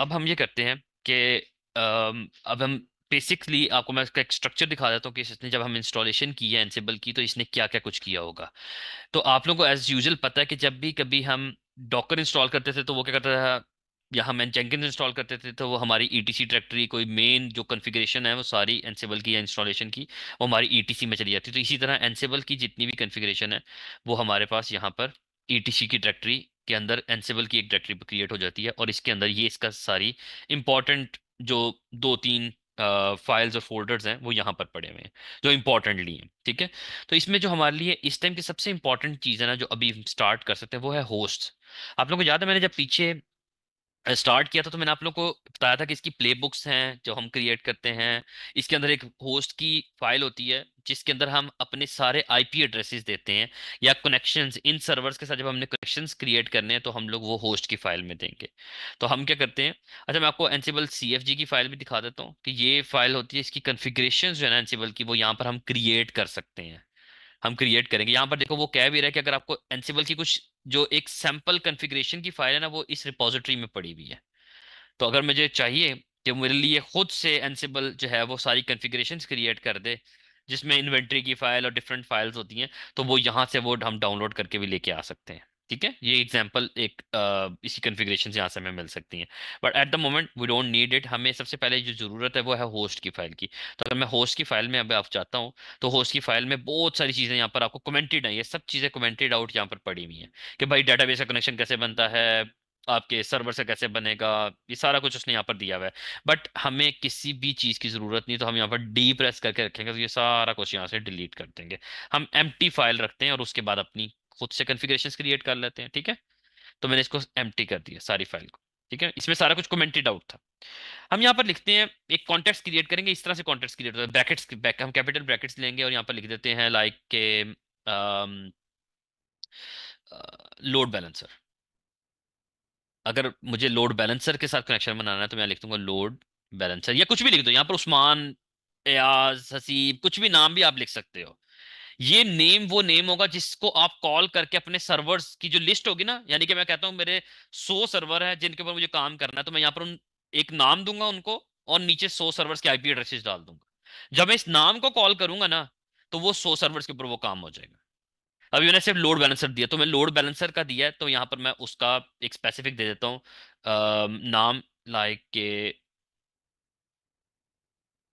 अब हम ये करते हैं कि अब हम बेसिकली आपको मैं इसका एक स्ट्रक्चर दिखा देता हूँ कि इसने जब हम इंस्टॉलेशन की है एनसेबल की तो इसने क्या क्या कुछ किया होगा तो आप लोगों को एज यूजल पता है कि जब भी कभी हम डॉकर इंस्टॉल करते थे तो वो क्या करता था या हम जेंकिन इंस्टॉल करते थे तो वो हमारी ईटीसी डायरेक्टरी कोई मेन जो कॉन्फ़िगरेशन है वो सारी एनसेबल की या इंस्टॉलेशन की वो हमारी ई में चली जाती है तो इसी तरह एनसेबल की जितनी भी कन्फिग्रेशन है वो हमारे पास यहाँ पर ई की डायरेक्टरी के अंदर एनसेबल की एक डायरेक्टरी क्रिएट हो जाती है और इसके अंदर ये इसका सारी इंपॉर्टेंट जो दो तीन फाइल्स और फोल्डर्स हैं वो यहाँ पर पड़े हुए हैं जो इंपॉर्टेंटली हैं ठीक है तो इसमें जो हमारे लिए इस टाइम की सबसे इंपॉर्टेंट चीज़ है ना जो अभी स्टार्ट कर सकते हैं वो है होस्ट आप लोगों को याद है मैंने जब पीछे स्टार्ट किया था तो मैंने आप लोग को बताया था कि इसकी प्ले बुक्स हैं जो हम क्रिएट करते हैं इसके अंदर एक होस्ट की फाइल होती है जिसके अंदर हम अपने सारे आईपी एड्रेसेस देते हैं या कनेक्शंस इन सर्वर्स के साथ जब हमने कनेक्शंस क्रिएट करने हैं तो हम लोग वो होस्ट की फाइल में देंगे तो हम क्या करते हैं अच्छा मैं आपको एनसीबल सी की फाइल भी दिखा देता हूँ कि ये फाइल होती है इसकी कन्फिग्रेशन जो है ना एनसीबल की वो यहाँ पर हम क्रिएट कर सकते हैं हम क्रिएट करेंगे यहाँ पर देखो वो कह भी रहा है कि अगर आपको एनसीबल की कुछ जो एक सैम्पल कन्फिग्रेशन की फाइल है ना वो इस रिपोजिटरी में पड़ी हुई है तो अगर मुझे चाहिए कि मेरे लिए खुद से एनसीबल जो है वो सारी कन्फिग्रेशन क्रिएट कर दे जिसमें इन्वेंट्री की फाइल और डिफरेंट फाइल्स होती हैं तो वो यहाँ से वो हम डाउनलोड करके भी लेके आ सकते हैं ठीक है ये एग्जाम्पल एक आ, इसी कन्फिग्रेशन से यहाँ से हमें मिल सकती है but at the moment we don't need it हमें सबसे पहले जो ज़रूरत है वो है होस्ट की फाइल की तो अगर मैं होस्ट की फाइल में अब आप चाहता हूँ तो होस्ट की फाइल में बहुत सारी चीज़ें यहाँ पर आपको कमेंटेड आई है सब चीज़ें कमेंटेड आउट यहाँ पर पड़ी हुई हैं कि भाई डाटा का कनेक्शन कैसे बनता है आपके सर्वर से कैसे बनेगा ये सारा कुछ उसने यहाँ पर दिया हुआ है बट हमें किसी भी चीज़ की ज़रूरत नहीं तो हम यहाँ पर डी प्रेस करके रखेंगे तो ये सारा कुछ यहाँ से डिलीट कर देंगे हम एम फाइल रखते हैं और उसके बाद अपनी खुद से कन्फिग्रेशन क्रिएट कर लेते हैं ठीक है तो मैंने इसको एम कर दिया सारी फाइल को ठीक है इसमें सारा कुछ कमेंटेड आउट था हम यहाँ पर लिखते हैं एक कॉन्टेक्ट क्रिएट करेंगे इस तरह से कॉन्टेक्ट क्रिएट होता है ब्रैकेट्स बैक हम कैपिटल ब्रैकेट्स लेंगे और यहाँ पर लिख देते हैं लाइक के लोड um, बैलेंसर uh, अगर मुझे लोड बैलेंसर के साथ कनेक्शन बनाना है तो मैं लिख दूंगा लोड बैलेंसर या कुछ भी लिख दो यहाँ पर उस्मान एयाज हसीब कुछ भी नाम भी आप लिख सकते हो ये नेम वो नेम होगा जिसको आप कॉल करके अपने सर्वर्स की जो लिस्ट होगी ना यानी कि मैं कहता हूँ मेरे सो सर्वर है जिनके ऊपर मुझे काम करना है तो मैं यहाँ पर उन एक नाम दूंगा उनको और नीचे सो सर्वर्स के आईपी एड्रेसेस डाल दूंगा जब मैं इस नाम को कॉल करूंगा ना तो वो सो सर्वर्स के ऊपर वो काम हो जाएगा अभी मैंने सिर्फ लोड बैलेंसर दिया तो मैं लोड बैलेंसर का दिया है तो यहाँ पर मैं उसका एक स्पेसिफिक दे देता हूँ नाम लाइक के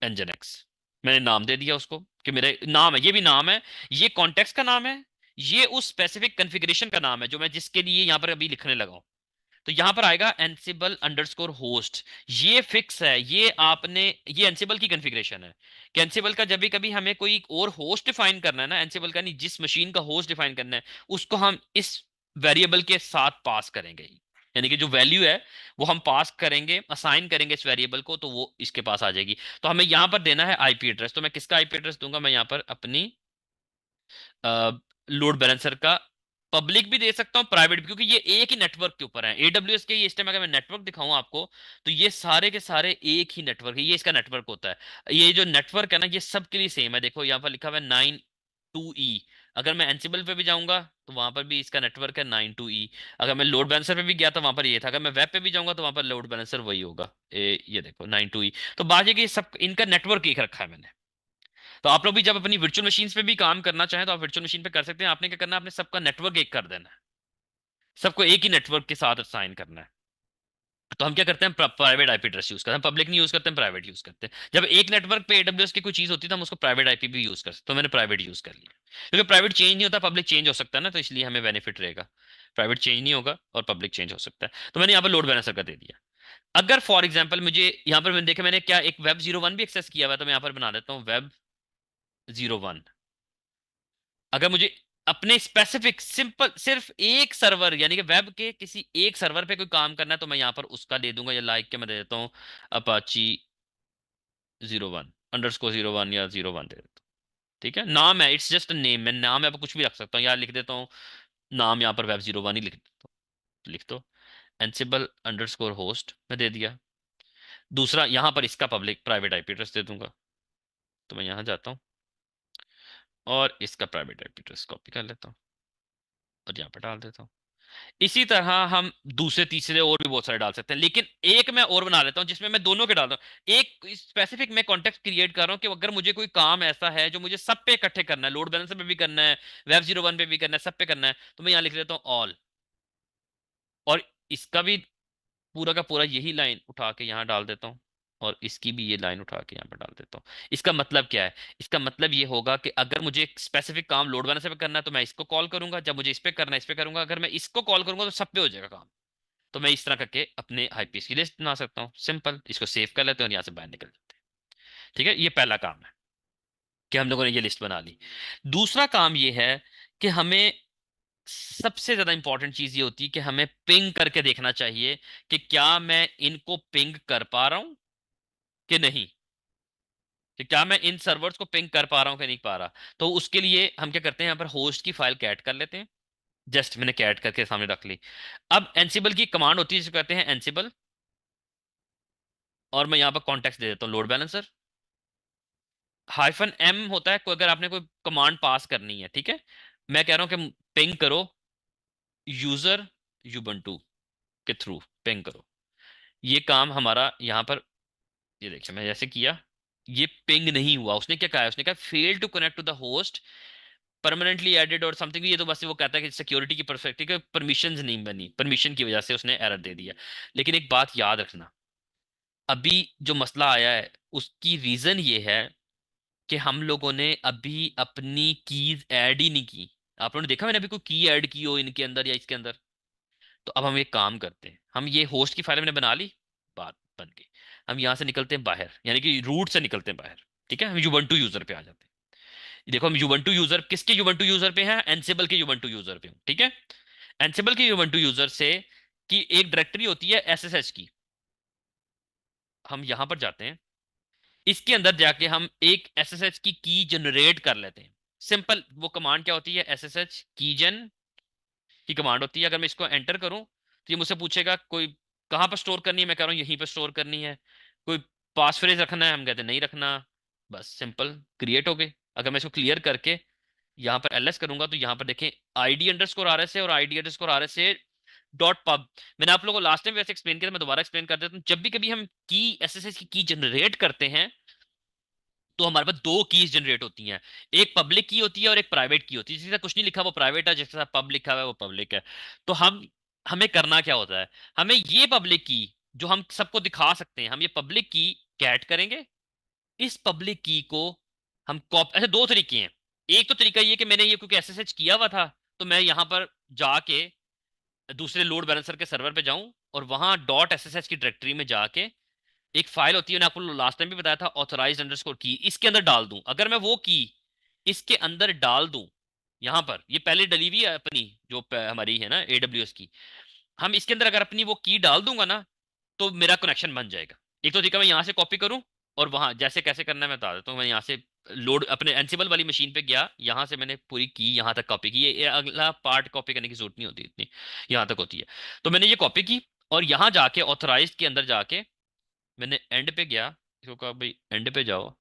एंजन मैंने नाम दे दिया उसको कि मेरा नाम है ये भी नाम है ये कॉन्टेक्स का नाम है ये उस स्पेसिफिक कन्फिग्रेशन का नाम है जो मैं जिसके लिए यहाँ पर अभी लिखने लगा हूँ तो यहाँ पर आएगा अंडर अंडरस्कोर होस्ट ये फिक्स है ये आपने ये एनसिबल की कन्फिग्रेशन है कि का जब भी कभी हमें कोई और होस्ट डिफाइन करना है ना एनसीबल का नहीं जिस मशीन का होस्ट डिफाइन करना है उसको हम इस वेरिएबल के साथ पास करेंगे यानी कि जो वैल्यू है वो हम पास करेंगे असाइन करेंगे इस वेरिएबल को तो वो इसके पास आ जाएगी तो हमें यहां पर देना है आईपी एड्रेस तो मैं किसका आईपी एड्रेस दूंगा मैं यहां पर अपनी लोड बैलेंसर का पब्लिक भी दे सकता हूँ प्राइवेट भी क्योंकि ये एक ही नेटवर्क के ऊपर है एडब्ल्यू के इस टाइम अगर मैं नेटवर्क दिखाऊं आपको तो ये सारे के सारे एक ही नेटवर्क है ये इसका नेटवर्क होता है ये जो नेटवर्क है ना ये सबके लिए सेम है देखो यहाँ पर लिखा हुआ है नाइन टू ई अगर मैं एनसीबल पे भी जाऊंगा तो वहां पर भी इसका नेटवर्क है नाइन टू ई अगर मैं लोड बैलेंसर पे भी गया तो वहां पर ये था अगर मैं वेब पे भी जाऊंगा तो वहां पर लोड बैलेंसर वही होगा ए, ये देखो नाइन टू ई तो बात यह सब इनका नेटवर्क एक रखा है मैंने तो आप लोग भी जब अपनी वर्चुअल मशीन पे भी काम करना चाहें तो आप वर्चुअल मशीन पे कर सकते हैं आपने क्या करना है आपने सबका नेटवर्क एक कर देना है सबको एक ही नेटवर्क के साथ साइन करना है तो हम क्या करते हैं प्राइवेट आईपी एड्रेस यूज करते हैं पब्लिक नहीं यूज करते हैं प्राइवेट यूज करते हैं जब एक नेटवर्क पे एडब्ल्यूएस की कोई चीज होती है तो हम उसको प्राइवेट आईपी भी यूज करते हैं तो मैंने प्राइवेट यूज कर लिया क्योंकि प्राइवेट चेंज नहीं होता पब्लिक चेंज हो सकता है ना तो इसलिए हमें बेनिफिट रहेगा प्राइवेट चेंज नहीं होगा और पब्लिक चेंज हो सकता है तो मैंने यहाँ पर लोड बैलेंसर का दे दिया अगर फॉर एग्जाम्पल मुझे यहाँ पर मैंने देखा मैंने क्या एक वेब जीरो वन भी एक्सेस किया हुआ तो मैं यहाँ पर बना देता हूँ वेब जीरो वन अगर मुझे अपने स्पेसिफिक सिंपल सिर्फ एक सर्वर यानी कि वेब के किसी एक सर्वर पे कोई काम करना है तो मैं यहाँ पर उसका दे दूंगा या लाइक के मैं दे देता हूँ Apache zero one underscore zero one या जीरो वन दे देता हूँ ठीक है नाम है इट्स जस्ट अ नेम मैं नाम यहाँ पर कुछ भी रख सकता हूँ यहाँ लिख देता हूँ नाम यहाँ पर वेब जीरो वन ही लिख देता हूँ लिख दो एनसीबल अंडर स्कोर होस्ट मैं दे दिया दूसरा यहाँ पर इसका पब्लिक प्राइवेट आई एड्रेस दे दूंगा तो मैं यहाँ जाता हूँ और इसका प्राइवेट आई एड्रेस कॉपी कर लेता हूँ और यहाँ पर डाल देता हूँ इसी तरह हम दूसरे तीसरे और भी बहुत सारे डाल सकते हैं लेकिन एक मैं और बना लेता हूं जिसमें मैं दोनों के डालता हूं एक स्पेसिफिक मैं कॉन्टेक्ट क्रिएट कर रहा हूं कि अगर मुझे कोई काम ऐसा है जो मुझे सब पे इकट्ठे करना है लोड बैलेंस पे भी करना है वेब जीरो वन पे भी करना है सब पे करना है तो मैं यहां लिख देता हूँ ऑल और इसका भी पूरा का पूरा यही लाइन उठा के यहाँ डाल देता हूँ और इसकी भी ये लाइन उठा के यहाँ पर डाल देता हूँ इसका मतलब क्या है इसका मतलब ये होगा कि अगर मुझे एक स्पेसिफिक काम लोड बनाने पे करना है तो मैं इसको कॉल करूंगा जब मुझे इस पे करना है इस पे करूंगा अगर मैं इसको कॉल करूंगा तो सब पे हो जाएगा काम तो मैं इस तरह करके अपने हाईपीएस की लिस्ट बना सकता हूँ सिंपल इसको सेव कर लेते हैं और यहाँ से बाहर निकल जाते हैं ठीक है ये पहला काम है कि हम लोगों ने ये लिस्ट बना ली दूसरा काम ये है कि हमें सबसे ज्यादा इंपॉर्टेंट चीज ये होती है कि हमें पिंग करके देखना चाहिए कि क्या मैं इनको पिंग कर पा रहा हूं कि नहीं कि क्या मैं इन सर्वर्स को पिंग कर पा रहा हूँ कि नहीं पा रहा तो उसके लिए हम क्या करते हैं यहाँ पर होस्ट की फाइल कैट कर लेते हैं जस्ट मैंने कैट करके सामने रख ली अब एनसीबल की कमांड होती है जिसको कहते हैं एनसीबल और मैं यहाँ पर कॉन्टेक्ट दे देता हूँ लोड बैलेंसर हाइफन एम होता है कोई अगर आपने कोई कमांड पास करनी है ठीक है मैं कह रहा हूँ कि पिंग करो यूजर यूबन के थ्रू पिंग करो ये काम हमारा यहाँ पर ये देखिए मैं जैसे किया ये पिंग नहीं हुआ उसने क्या कहा उसने कहा fail to connect to the host permanently added और समथिंग ये तो बस वो कहता है कि सिक्योरिटी की परफेक्ट है परमिशन नहीं बनी परमिशन की वजह से उसने एरर दे दिया लेकिन एक बात याद रखना अभी जो मसला आया है उसकी रीजन ये है कि हम लोगों ने अभी अपनी कीज ऐड ही नहीं की आप लोगों ने देखा मैंने अभी कोई की ऐड की हो इनके अंदर या इसके अंदर तो अब हम एक काम करते हैं हम ये होस्ट की फाइल मैंने बना ली बात बन गई हम यहाँ से निकलते हैं बाहर यानी कि रूट से निकलते हैं बाहर ठीक है हम यूबंटू यूजर पे आ जाते हैं देखो हम यूबंटू यूजर किसके यूबंटू यूजर पे हैं एनसेबल के यूबंटू यूजर पे ठीक है एनसेबल के यूबंटू यूजर से कि एक डायरेक्टरी होती है एसएसएच की हम यहां पर जाते हैं इसके अंदर जाके हम एक एसएसएच की की जनरेट कर लेते हैं सिंपल वो कमांड क्या होती है एसएसएच कीजन की कमांड होती है अगर मैं इसको एंटर करूं तो ये मुझसे पूछेगा कोई कहाँ पर स्टोर करनी है मैं कह रहा हूँ यहीं पर स्टोर करनी है कोई पासवर्ड रखना है हम कहते नहीं रखना बस सिंपल क्रिएट हो गए अगर मैं इसको क्लियर करके यहाँ पर एल करूंगा तो यहाँ पर देखें I D underscore R S और I D underscore R S dot pub मैंने आप लोगों को लास्ट टाइम वैसे एक्सप्लेन किया मैं दोबारा एक्सप्लेन कर देता हूँ जब भी कभी हम की एस एस एस की की जनरेट करते हैं तो हमारे पास दो कीज जनरेट होती हैं एक पब्लिक की होती है और एक प्राइवेट की होती है जिससे कुछ नहीं लिखा वो प्राइवेट है जिसके साथ पब लिखा हुआ है वो पब्लिक है तो हम हमें करना क्या होता है हमें ये पब्लिक की जो हम सबको दिखा सकते हैं हम ये पब्लिक की कैट करेंगे इस पब्लिक की को हम कॉप ऐसे अच्छा दो तरीके हैं एक तो तरीका ये कि मैंने ये क्योंकि एस किया हुआ था तो मैं यहाँ पर जाके दूसरे लोड बैलेंसर के सर्वर पे जाऊं और वहां डॉट एस की डायरेक्टरी में जाके एक फाइल होती है मैंने आपको लास्ट टाइम भी बताया था ऑथराइज अंडर की इसके अंदर डाल दूं अगर मैं वो की इसके अंदर डाल दूं यहाँ पर ये पहले डली हुई है अपनी जो हमारी है ना एडब्ल्यू की हम इसके अंदर अगर अपनी वो की डाल दूंगा ना तो मेरा कनेक्शन बन जाएगा एक तो देखा मैं यहाँ से कॉपी करूँ और वहां जैसे कैसे करना है मैं बता देता हूँ मैं यहाँ से लोड अपने एनसीबल वाली मशीन पे गया यहां से मैंने पूरी की यहाँ तक कॉपी की ये अगला पार्ट कॉपी करने की जरूरत नहीं होती इतनी यहाँ तक होती है तो मैंने ये कॉपी की और यहाँ जाके ऑथराइज के अंदर जाके मैंने एंड पे गया इसको कहा भाई एंड पे जाओ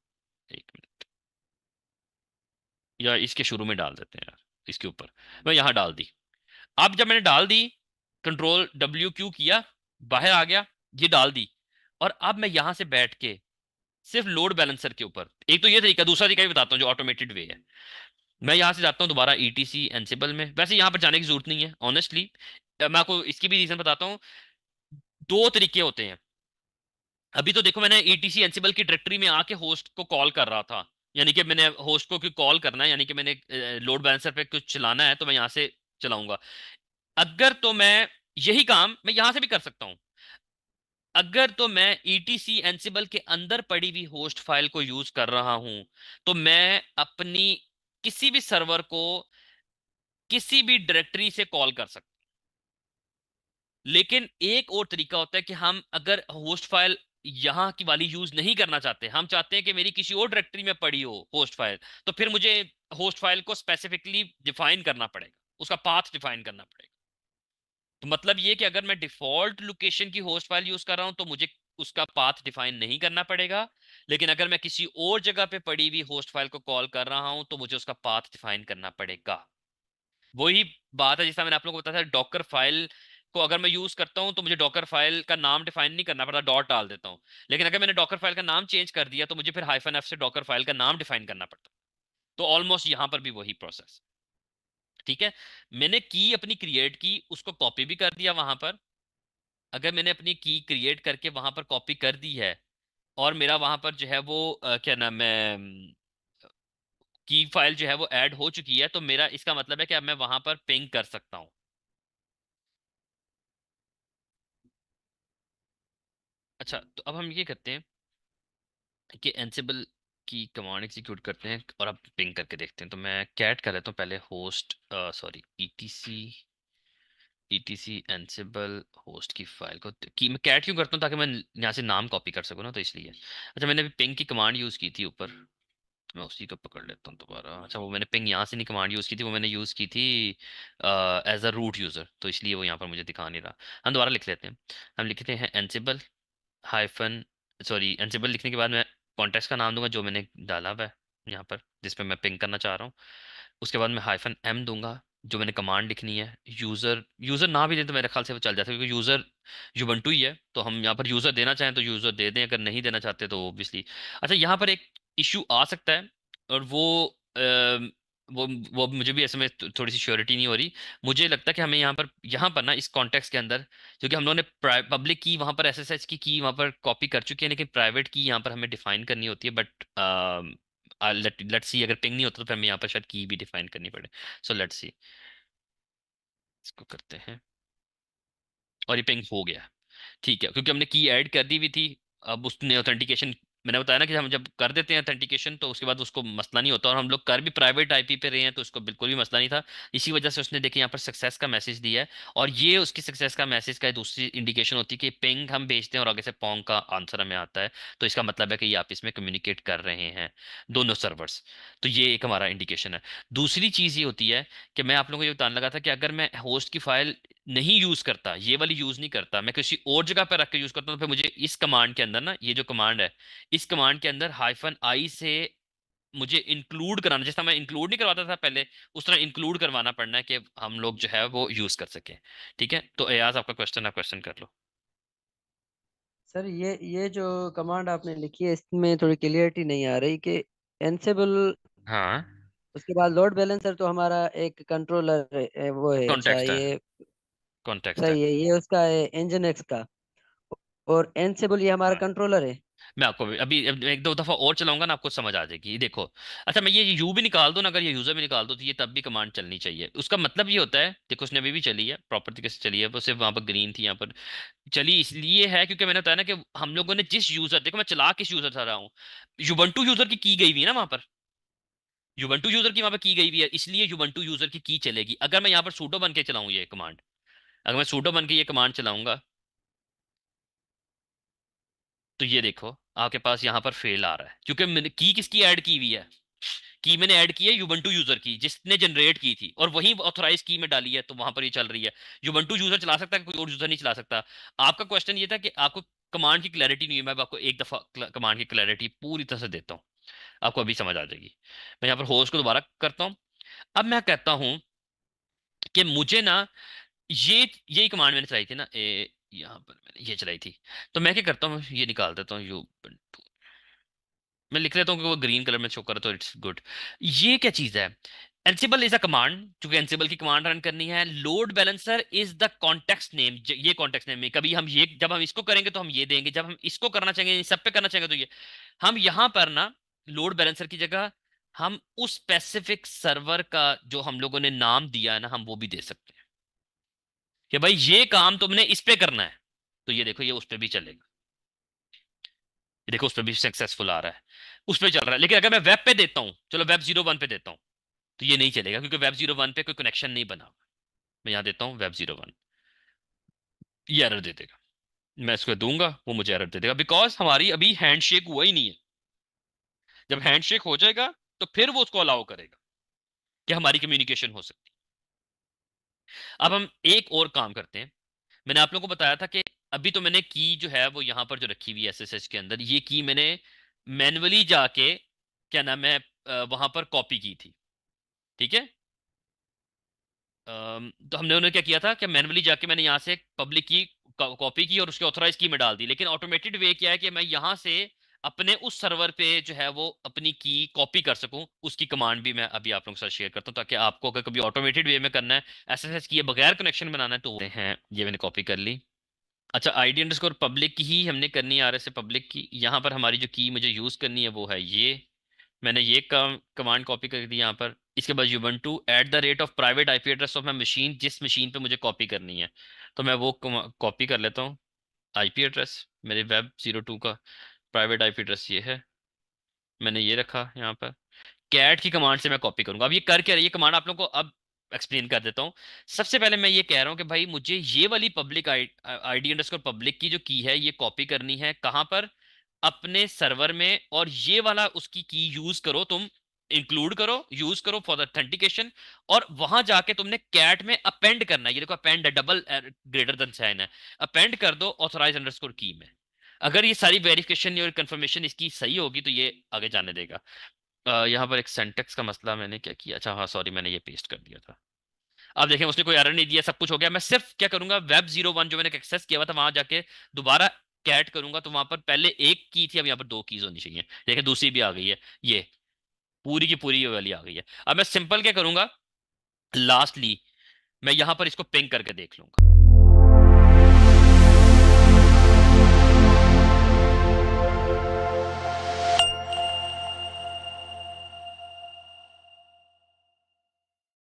एक मिनट या इसके शुरू में डाल देते हैं यार इसके ऊपर मैं यहां डाल दी अब जब मैंने डाल दी कंट्रोल डब्ल्यू क्यू किया बाहर आ गया ये डाल दी और अब मैं यहाँ से बैठ के सिर्फ लोड बैलेंसर के ऊपर एक तो ये तरीका दूसरा तरीका भी बताता हूँ जो ऑटोमेटेड वे है मैं यहाँ से जाता हूँ दोबारा ई टी सी एनसेबल में वैसे यहां पर जाने की जरूरत नहीं है ऑनेस्टली मैं आपको इसकी भी रीजन बताता हूँ दो तरीके होते हैं अभी तो देखो मैंने ई टी सी एनसेबल की डायरेक्टरी में आके होस्ट को कॉल कर रहा था यानी कि मैंने होस्ट को कॉल करना है यानी कि मैंने लोड बैलेंसर पे कुछ चलाना है तो मैं यहाँ से चलाऊंगा अगर तो मैं यही काम मैं यहां से भी कर सकता हूं अगर तो मैं ETC Ansible के अंदर पड़ी हुई होस्ट फाइल को यूज कर रहा हूं तो मैं अपनी किसी भी सर्वर को किसी भी डायरेक्टरी से कॉल कर सकता लेकिन एक और तरीका होता है कि हम अगर होस्ट फाइल यहाँ की वाली यूज नहीं करना चाहते हम चाहते हैं कि मेरी किसी और डायरेक्टरी में पड़ी हो होस्ट फाइल तो फिर मुझे होस्ट फाइल को स्पेसिफिकली डिफाइन करना पड़ेगा उसका पाथ डिफाइन करना पड़ेगा तो मतलब ये कि अगर मैं डिफॉल्ट लोकेशन की होस्ट फाइल यूज कर रहा हूँ तो मुझे उसका पाथ डिफाइन नहीं करना पड़ेगा लेकिन अगर मैं किसी और जगह पे पड़ी हुई होस्ट फाइल को कॉल कर रहा हूं तो मुझे उसका पाथ डिफाइन करना पड़ेगा वही बात है जैसा मैंने आप लोगों को बताया था डॉकर फाइल को अगर मैं यूज करता हूँ तो मुझे डॉकर फाइल का नाम डिफाइन नहीं करना पड़ता डॉट डाल देता हूँ लेकिन अगर मैंने डॉकर फाइल का नाम चेंज कर दिया तो मुझे फिर हाइफन एफ से डॉकर फाइल का नाम डिफाइन करना पड़ता तो ऑलमोस्ट यहाँ पर भी वही प्रोसेस ठीक है मैंने की अपनी क्रिएट की उसको कॉपी भी कर दिया वहां पर अगर मैंने अपनी की क्रिएट करके वहां पर कॉपी कर दी है और मेरा वहां पर जो है वो आ, क्या नाम है की फाइल जो है वो ऐड हो चुकी है तो मेरा इसका मतलब है कि अब मैं वहां पर पिंग कर सकता हूँ अच्छा तो अब हम ये करते हैं कि एनसेबल की कमांड एग्जीक्यूट करते हैं और अब पिंग करके देखते हैं तो मैं कैट कर लेता हूँ पहले host sorry ETC ETC Ansible host की फाइल को की मैं कैट क्यों करता हूँ ताकि मैं यहाँ से नाम कॉपी कर सकूँ ना तो इसलिए अच्छा मैंने अभी पिंग की कमांड यूज़ की थी ऊपर मैं उसी को पकड़ लेता हूँ दोबारा अच्छा वो मैंने पिंग यहाँ से नहीं कमांड यूज़ की थी वो मैंने यूज़ की थी एज अ रूट यूज़र तो इसलिए वो यहाँ पर मुझे दिखा नहीं रहा हम दोबारा लिख लेते हैं हम लिखते हैं एनसेबल हाइफन सॉरी एनसीबल लिखने के बाद मैं कॉन्टेक्स्ट का नाम दूंगा जो मैंने डाला हुआ है यहाँ पर जिसमें मैं पिंक करना चाह रहा हूँ उसके बाद मैं हाइफन एम दूंगा जो मैंने कमांड लिखनी है यूज़र यूज़र ना भी दे तो मेरे ख्याल से वो चल जाता है क्योंकि यूज़र यूबंटू ही है तो हम यहाँ पर यूज़र देना चाहें तो यूज़र दे दें अगर नहीं देना चाहते तो ओबियसली अच्छा यहाँ पर एक इशू आ सकता है और वो वो वो मुझे भी ऐसे में थोड़ी सी श्योरिटी नहीं हो रही मुझे लगता है कि हमें यहाँ पर यहाँ पर ना इस कॉन्टेक्स्ट के अंदर क्योंकि हम लोगों ने पब्लिक की वहाँ पर एस की की वहाँ पर कॉपी कर चुकी है लेकिन प्राइवेट की यहाँ पर हमें डिफाइन करनी होती है बट लेट लेट सी अगर पिंग नहीं होता तो फिर हमें यहाँ पर शायद की भी डिफाइन करनी पड़े सो लेट सी इसको करते हैं और ये पिंग हो गया ठीक है क्योंकि हमने की एड कर दी हुई थी अब उसने ऑथेंटिकेशन मैंने बताया ना कि हम जब कर देते हैं ऑथेंटिकेशन तो उसके बाद उसको मसला नहीं होता और हम लोग कर भी प्राइवेट आईपी पे रहे हैं तो उसको बिल्कुल भी मसला नहीं था इसी वजह से उसने देखिए यहाँ पर सक्सेस का मैसेज दिया है और ये उसकी सक्सेस का मैसेज का दूसरी इंडिकेशन होती है कि पेंग हम भेजते हैं और आगे से पोंग का आंसर हमें आता है तो इसका मतलब है कि ये आप इसमें कम्युनिकेट कर रहे हैं दोनों सर्वर्स तो ये एक हमारा इंडिकेशन है दूसरी चीज़ ये होती है कि मैं आप लोगों को ये बताने लगा था कि अगर मैं होस्ट की फाइल नहीं यूज करता ये वाली यूज नहीं करता मैं किसी और जगह पर रख के यूज करता हूँ तो फिर मुझे इस कमांड के अंदर ना ये जो कमांड है इस कमांड के अंदर हाइफन आई से मुझे इंक्लूड कराना जैसा मैं इंक्लूड नहीं करवाता था पहले उस तरह इंक्लूड करवाना पड़ना है कि हम लोग जो है वो यूज कर सके ठीक है तो एयाज आपका क्वेश्चन आप क्वेश्चन कर लो सर ये ये जो कमांड आपने लिखी है इसमें थोड़ी क्लियरिटी नहीं आ रही कि एनसेबल हाँ उसके बाद लोड बैलेंसर तो हमारा एक कंट्रोलर है वो है ये कॉन्टेक्स्ट सही है ये उसका है nginx का और एनसेबल ये हमारा कंट्रोलर हाँ। है मैं आपको अभी एक दो दफा और चलाऊंगा ना आपको समझ आ जाएगी देखो अच्छा मैं ये यू भी निकाल दूं ना अगर ये यूजर भी निकाल दूं तो ये तब भी कमांड चलनी चाहिए उसका मतलब ये होता है देखो उसने अभी भी चली है प्रॉपर तरीके से चली है वो सिर्फ वहां पर ग्रीन थी यहाँ पर चली इसलिए है क्योंकि मैंने बताया ना कि हम लोगों ने जिस यूजर देखो मैं चला किस यूजर से रहा हूँ यूबंटू यूजर की की गई हुई ना वहां पर यूबंटू यूजर की वहां पर की गई हुई है इसलिए यूबंटू यूजर की की चलेगी अगर मैं यहाँ पर सूडो बन के चलाऊ ये कमांड अगर मैं सूडो बन के ये कमांड चलाऊंगा तो ये देखो आपके पास यहां पर फेल आ रहा है क्योंकि की किसकी ऐड की हुई है की मैंने ऐड की है यूबंटू यूजर की जिसने जनरेट की थी और वही ऑथोराइज की में डाली है तो वहां पर ये चल रही है यूबंटू यूजर चला सकता है कोई और यूजर नहीं चला सकता आपका क्वेश्चन ये था कि आपको कमांड की क्लैरिटी नहीं है मैं आपको एक दफा कमांड की क्लैरिटी पूरी तरह से देता हूँ आपको अभी समझ आ जाएगी मैं यहाँ पर होस्ट को दोबारा करता हूँ अब मैं कहता हूँ कि मुझे ना ये यही कमांड मैंने चलाई थी ना ए यहाँ पर मैंने ये चलाई थी तो मैं क्या करता हूँ ये निकाल देता हूँ यू मैं लिख लेता हूँ कि वो ग्रीन कलर में शो कर तो इट्स गुड ये क्या चीज़ है एनसीबल इज अ कमांड चूंकि एनसीबल की कमांड रन करनी है load balancer is the context name ये कॉन्टेक्स नेम कभी हम ये जब हम इसको करेंगे तो हम ये देंगे जब हम इसको करना चाहेंगे सब पे करना चाहेंगे तो ये हम यहाँ पर ना लोड बैलेंसर की जगह हम उस स्पेसिफिक सर्वर का जो हम लोगों ने नाम दिया है ना हम वो भी दे सकते हैं कि भाई ये काम तुमने इस पे करना है तो ये देखो ये उस पर भी चलेगा ये देखो उस पर भी सक्सेसफुल आ रहा है उस पर चल रहा है लेकिन अगर मैं वेब पे देता हूं चलो वेब जीरो वन पे देता हूं तो ये नहीं चलेगा क्योंकि वेब जीरो वन पे कोई कनेक्शन नहीं बना हुआ मैं यहां देता हूं वेब जीरो वन ये एरर दे देगा मैं इसको दूंगा वो मुझे एरर दे देगा बिकॉज हमारी अभी हैंडशेक हुआ ही नहीं है जब हैंडशेक हो जाएगा तो फिर वो उसको अलाउ करेगा कि हमारी कम्युनिकेशन हो सकती अब हम एक और काम करते हैं मैंने आप लोगों को बताया था कि अभी तो मैंने की जो है वो यहाँ पर जो रखी हुई है एस के अंदर ये की मैंने मैनुअली जाके क्या नाम है वहां पर कॉपी की थी ठीक है तो हमने उन्होंने क्या किया था कि मैनुअली जाके मैंने यहाँ से पब्लिक की कॉपी की और उसके ऑथोराइज की में डाल दी लेकिन ऑटोमेटेड वे क्या है कि मैं यहाँ से अपने उस सर्वर पे जो है वो अपनी की कॉपी कर सकूं उसकी कमांड भी मैं अभी आप लोगों के साथ शेयर करता हूं ताकि आपको अगर कभी ऑटोमेटेड वे में करना है एस किए बगैर कनेक्शन बनाना है तो हैं ये मैंने कॉपी कर ली अच्छा आई डी पब्लिक की ही हमने करनी है आर एस पब्लिक की यहाँ पर हमारी जो की मुझे यूज़ करनी है वो है ये मैंने ये कमांड कॉपी कर दी यहाँ पर इसके बाद Ubuntu at the rate of private IP address of my machine जिस मशीन पे मुझे कॉपी करनी है तो मैं वो कॉपी कर लेता हूँ आईपी एड्रेस मेरे वेब जीरो टू का प्राइवेट आई पी ये है मैंने ये रखा यहाँ पर कैट की कमांड से मैं कॉपी करूंगा अब ये कर क्या ये कमांड आप लोगों को अब एक्सप्लेन कर देता हूँ सबसे पहले मैं ये कह रहा हूँ कि भाई मुझे ये वाली public I D underscore public की जो की है ये कॉपी करनी है कहाँ पर अपने सर्वर में और ये वाला उसकी की यूज करो तुम इंक्लूड करो यूज करो फॉर ऑथेंटिकेशन और वहां जाके तुमने कैट में अपेंड करना है ये देखो append double greater than sign है अपेंड कर दो ऑथराइज अंडरस्कोर की में अगर ये सारी वेरिफिकेशन और कंफर्मेशन इसकी सही होगी तो ये आगे जाने देगा यहाँ पर एक सेंटेक्स का मसला मैंने क्या किया अच्छा हाँ सॉरी मैंने ये पेस्ट कर दिया था अब देखें उसने कोई एरर नहीं दिया सब कुछ हो गया मैं सिर्फ क्या करूंगा वेब जीरो वन जो मैंने एक्सेस किया हुआ था वहां जाके दोबारा कैट करूंगा तो वहां पर पहले एक की थी अब यहाँ पर दो कीज होनी चाहिए देखें दूसरी भी आ गई है ये पूरी की पूरी वाली आ गई है अब मैं सिंपल क्या करूंगा लास्टली मैं यहाँ पर इसको पिंक करके देख लूंगा